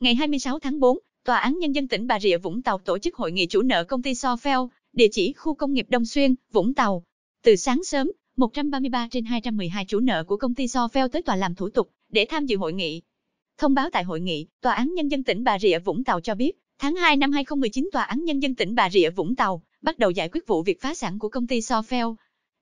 ngày 26 tháng 4, Tòa án Nhân dân tỉnh Bà Rịa Vũng Tàu tổ chức hội nghị chủ nợ công ty Sofel, địa chỉ khu công nghiệp Đông Xuyên, Vũng Tàu. Từ sáng sớm, 133 trên 212 chủ nợ của công ty Sofel tới tòa làm thủ tục để tham dự hội nghị. Thông báo tại hội nghị, Tòa án Nhân dân tỉnh Bà Rịa Vũng Tàu cho biết, tháng 2 năm 2019 Tòa án Nhân dân tỉnh Bà Rịa Vũng Tàu bắt đầu giải quyết vụ việc phá sản của công ty Sofel.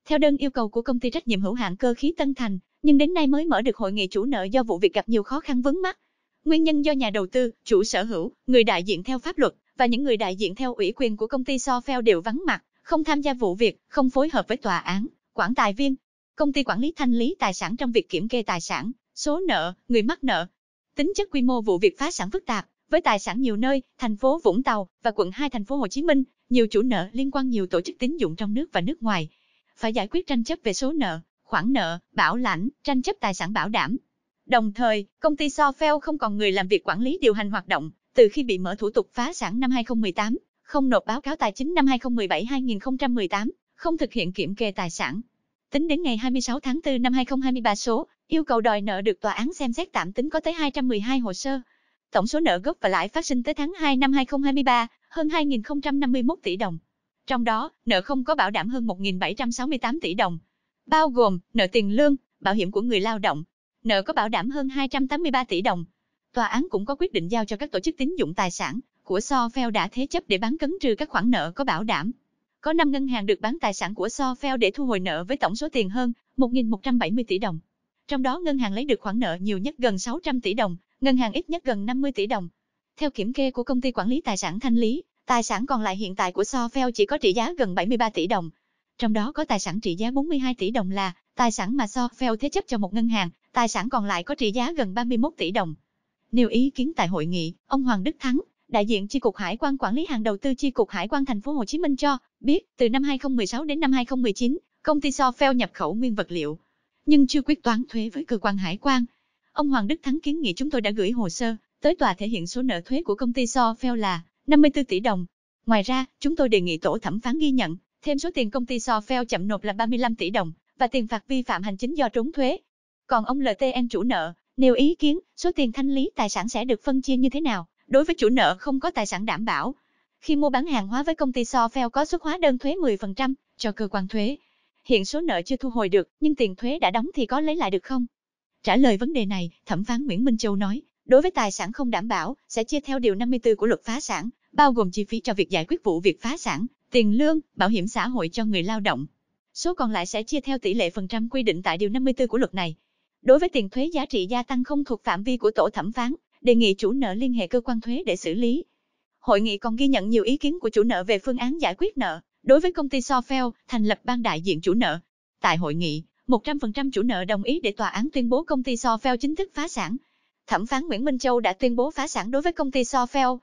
Theo đơn yêu cầu của công ty trách nhiệm hữu hạn cơ khí Tân Thành, nhưng đến nay mới mở được hội nghị chủ nợ do vụ việc gặp nhiều khó khăn vướng mắt. Nguyên nhân do nhà đầu tư, chủ sở hữu, người đại diện theo pháp luật và những người đại diện theo ủy quyền của công ty Sofel đều vắng mặt, không tham gia vụ việc, không phối hợp với tòa án, quản tài viên. Công ty quản lý thanh lý tài sản trong việc kiểm kê tài sản, số nợ, người mắc nợ. Tính chất quy mô vụ việc phá sản phức tạp, với tài sản nhiều nơi, thành phố Vũng Tàu và quận 2 thành phố Hồ Chí Minh, nhiều chủ nợ liên quan nhiều tổ chức tín dụng trong nước và nước ngoài, phải giải quyết tranh chấp về số nợ, khoản nợ, bảo lãnh, tranh chấp tài sản bảo đảm, Đồng thời, công ty Sofel không còn người làm việc quản lý điều hành hoạt động, từ khi bị mở thủ tục phá sản năm 2018, không nộp báo cáo tài chính năm 2017-2018, không thực hiện kiểm kê tài sản. Tính đến ngày 26 tháng 4 năm 2023 số, yêu cầu đòi nợ được tòa án xem xét tạm tính có tới 212 hồ sơ. Tổng số nợ gốc và lãi phát sinh tới tháng 2 năm 2023, hơn 2.051 tỷ đồng. Trong đó, nợ không có bảo đảm hơn 1.768 tỷ đồng, bao gồm nợ tiền lương, bảo hiểm của người lao động, nợ có bảo đảm hơn 283 tỷ đồng. Tòa án cũng có quyết định giao cho các tổ chức tín dụng tài sản của Sofel đã thế chấp để bán cấn trừ các khoản nợ có bảo đảm. Có 5 ngân hàng được bán tài sản của Sofel để thu hồi nợ với tổng số tiền hơn 1.170 tỷ đồng. Trong đó ngân hàng lấy được khoản nợ nhiều nhất gần 600 tỷ đồng, ngân hàng ít nhất gần 50 tỷ đồng. Theo kiểm kê của công ty quản lý tài sản Thanh Lý, tài sản còn lại hiện tại của Sofel chỉ có trị giá gần 73 tỷ đồng. Trong đó có tài sản trị giá 42 tỷ đồng là tài sản mà Sofel thế chấp cho một ngân hàng Tài sản còn lại có trị giá gần 31 tỷ đồng. Nêu ý kiến tại hội nghị, ông Hoàng Đức Thắng, đại diện chi cục Hải quan quản lý hàng đầu tư chi cục Hải quan thành phố Hồ Chí Minh cho biết, từ năm 2016 đến năm 2019, công ty Sofel nhập khẩu nguyên vật liệu, nhưng chưa quyết toán thuế với cơ quan hải quan. Ông Hoàng Đức Thắng kiến nghị chúng tôi đã gửi hồ sơ tới tòa thể hiện số nợ thuế của công ty Sofel là 54 tỷ đồng. Ngoài ra, chúng tôi đề nghị tổ thẩm phán ghi nhận thêm số tiền công ty Sofel chậm nộp là 35 tỷ đồng và tiền phạt vi phạm hành chính do trốn thuế còn ông LTN chủ nợ, nêu ý kiến, số tiền thanh lý tài sản sẽ được phân chia như thế nào, đối với chủ nợ không có tài sản đảm bảo. Khi mua bán hàng hóa với công ty Sofel có xuất hóa đơn thuế 10% cho cơ quan thuế. Hiện số nợ chưa thu hồi được, nhưng tiền thuế đã đóng thì có lấy lại được không? Trả lời vấn đề này, thẩm phán Nguyễn Minh Châu nói, đối với tài sản không đảm bảo, sẽ chia theo điều 54 của luật phá sản, bao gồm chi phí cho việc giải quyết vụ việc phá sản, tiền lương, bảo hiểm xã hội cho người lao động. Số còn lại sẽ chia theo tỷ lệ phần trăm quy định tại điều 54 của luật này. Đối với tiền thuế giá trị gia tăng không thuộc phạm vi của tổ thẩm phán, đề nghị chủ nợ liên hệ cơ quan thuế để xử lý. Hội nghị còn ghi nhận nhiều ý kiến của chủ nợ về phương án giải quyết nợ. Đối với công ty Sofel, thành lập ban đại diện chủ nợ. Tại hội nghị, 100% chủ nợ đồng ý để tòa án tuyên bố công ty Sofel chính thức phá sản. Thẩm phán Nguyễn Minh Châu đã tuyên bố phá sản đối với công ty Sofel,